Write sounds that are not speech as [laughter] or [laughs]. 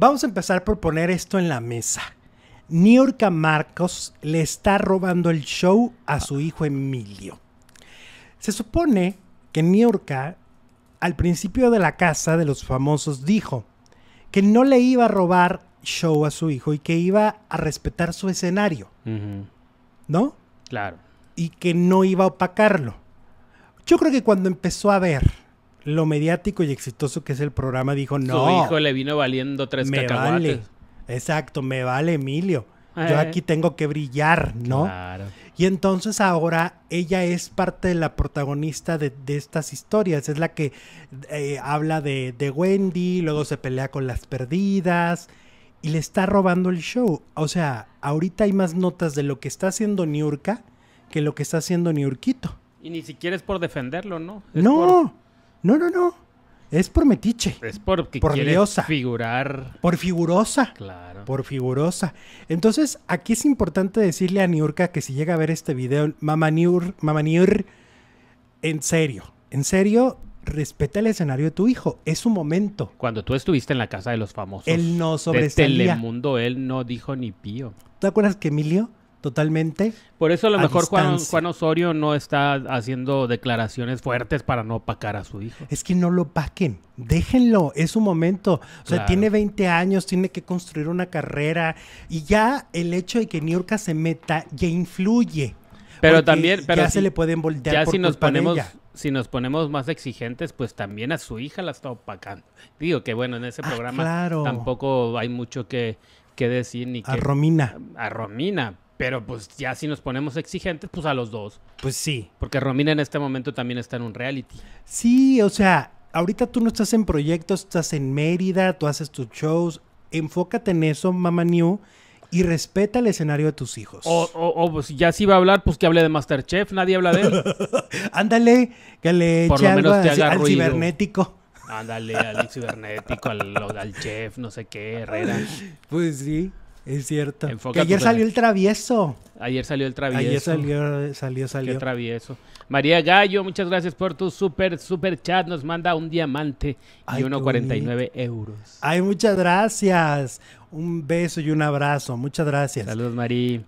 Vamos a empezar por poner esto en la mesa. Niurka Marcos le está robando el show a su hijo Emilio. Se supone que Niurka al principio de la casa de los famosos dijo que no le iba a robar show a su hijo y que iba a respetar su escenario. ¿No? Claro. Y que no iba a opacarlo. Yo creo que cuando empezó a ver lo mediático y exitoso que es el programa, dijo, no. Su hijo le vino valiendo tres me Vale. Exacto, me vale Emilio. Yo eh. aquí tengo que brillar, ¿no? Claro. Y entonces ahora ella es parte de la protagonista de, estas historias. Es la que eh, habla de, Wendy, luego se pelea con las perdidas y le está robando el show. O sea, ahorita hay más notas de lo que está haciendo Niurka que lo que está haciendo Niurquito. Y ni siquiera es por defenderlo, ¿no? no. No, no, no. Es por metiche. Es porque por figurar. Por figurosa. Claro. Por figurosa. Entonces, aquí es importante decirle a Niurka que si llega a ver este video, Mamá Niur, Mamá Niur, en serio, en serio, respeta el escenario de tu hijo. Es su momento. Cuando tú estuviste en la casa de los famosos. Él no sobresalía. De Telemundo, él no dijo ni pío. ¿Te acuerdas que Emilio totalmente. Por eso a lo mejor Juan, Juan, Osorio no está haciendo declaraciones fuertes para no opacar a su hijo. Es que no lo paquen, déjenlo, es su momento. O sea, tiene 20 años, tiene que construir una carrera y ya el hecho de que Niurka se meta ya influye. Pero también, pero ya se le pueden voltear ya si nos ponemos, si nos ponemos más exigentes, pues también a su hija la está opacando. Digo que bueno, en ese ah, programa tampoco hay mucho que, decir ni a que, Romina. A Romina, pero pues ya si nos ponemos exigentes, pues a los dos. Pues sí. Porque Romina en este momento también está en un reality. Sí, o sea, ahorita tú no estás en proyectos, estás en Mérida, tú haces tus shows. Enfócate en eso, mamá New, y respeta el escenario de tus hijos. O, o, pues ya si va a hablar, pues que hable de Masterchef, nadie habla de él. [laughs] Ándale, que le Por eche al, cibernético. Ándale, al cibernético, al, al chef, no sé qué, Herrera. [laughs] Pues sí. Es cierto. que ayer salió el travieso. Ayer salió el travieso. Ayer salió, salió, salió. travieso. María Gallo, muchas gracias por tu super, super chat. Nos manda un diamante Ay, y 1,49 euros. Ay, muchas gracias. Un beso y un abrazo. Muchas gracias. Saludos, María.